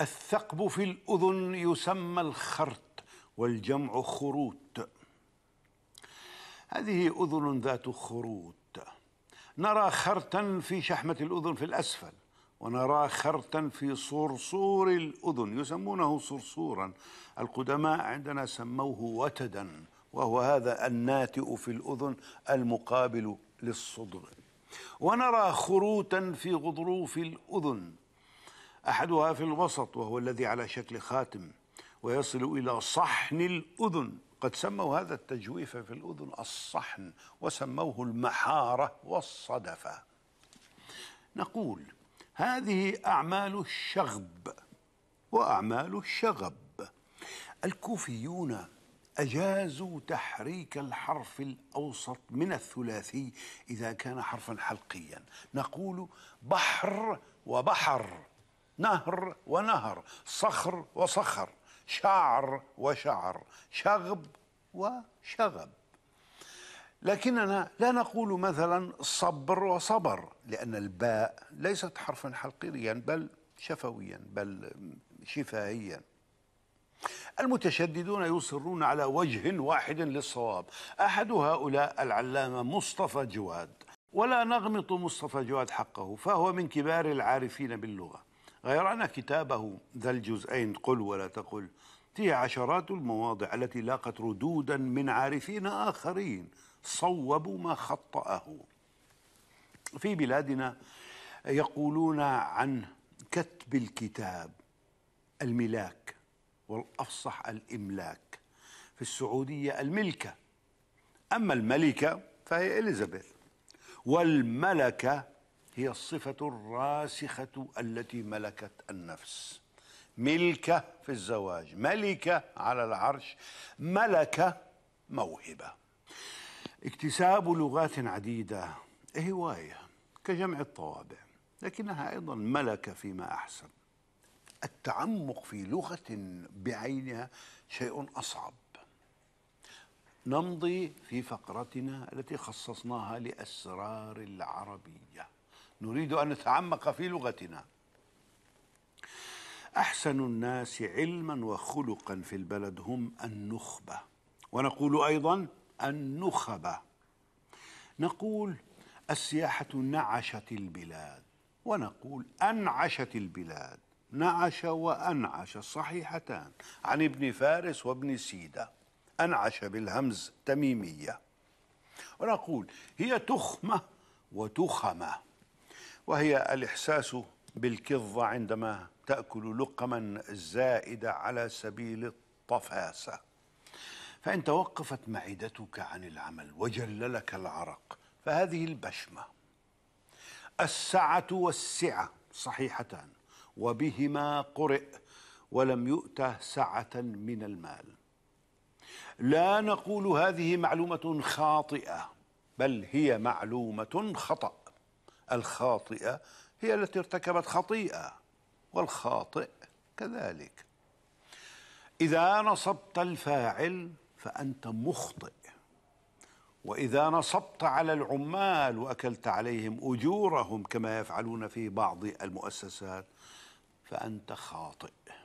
الثقب في الأذن يسمى الخرط والجمع خروط هذه أذن ذات خروط نرى خرطا في شحمة الأذن في الأسفل ونرى خرطا في صرصور الأذن يسمونه صرصورا القدماء عندنا سموه وتدا وهو هذا الناتئ في الأذن المقابل للصدر ونرى خروطا في غضروف الأذن أحدها في الوسط وهو الذي على شكل خاتم ويصل إلى صحن الأذن قد سموا هذا التجويف في الأذن الصحن وسموه المحارة والصدفة نقول هذه أعمال الشغب وأعمال الشغب الكوفيون أجازوا تحريك الحرف الأوسط من الثلاثي إذا كان حرفا حلقيا نقول بحر وبحر نهر ونهر صخر وصخر شعر وشعر شغب وشغب لكننا لا نقول مثلا صبر وصبر لأن الباء ليست حرفا حلقيا بل شفويا بل شفاهيا المتشددون يصرون على وجه واحد للصواب أحد هؤلاء العلامة مصطفى جواد ولا نغمط مصطفى جواد حقه فهو من كبار العارفين باللغة غيرنا كتابه ذا الجزئين قل ولا تقل فيه عشرات المواضع التي لاقت ردودا من عارفين آخرين صوبوا ما خطأه في بلادنا يقولون عن كتب الكتاب الملاك والأفصح الإملاك في السعودية الملكة أما الملكة فهي إليزابيث والملكة هي الصفة الراسخة التي ملكت النفس ملكة في الزواج ملكة على العرش ملكة موهبة اكتساب لغات عديدة هواية كجمع الطوابع لكنها أيضا ملكة فيما أحسن التعمق في لغة بعينها شيء أصعب نمضي في فقرتنا التي خصصناها لأسرار العربية نريد أن نتعمق في لغتنا أحسن الناس علما وخلقا في البلد هم النخبة ونقول أيضا النخبة نقول السياحة نعشت البلاد ونقول أنعشت البلاد نعش وأنعش صحيحتان عن ابن فارس وابن سيدة أنعش بالهمز تميمية ونقول هي تخمة وتخمة وهي الإحساس بالكظة عندما تأكل لقما زائدة على سبيل الطفاسة فإن توقفت معدتك عن العمل وجللك العرق فهذه البشمة السعة والسعة صحيحتان وبهما قرئ ولم يؤت سعة من المال لا نقول هذه معلومة خاطئة بل هي معلومة خطأ الخاطئة هي التي ارتكبت خطيئة والخاطئ كذلك إذا نصبت الفاعل فأنت مخطئ وإذا نصبت على العمال وأكلت عليهم أجورهم كما يفعلون في بعض المؤسسات فأنت خاطئ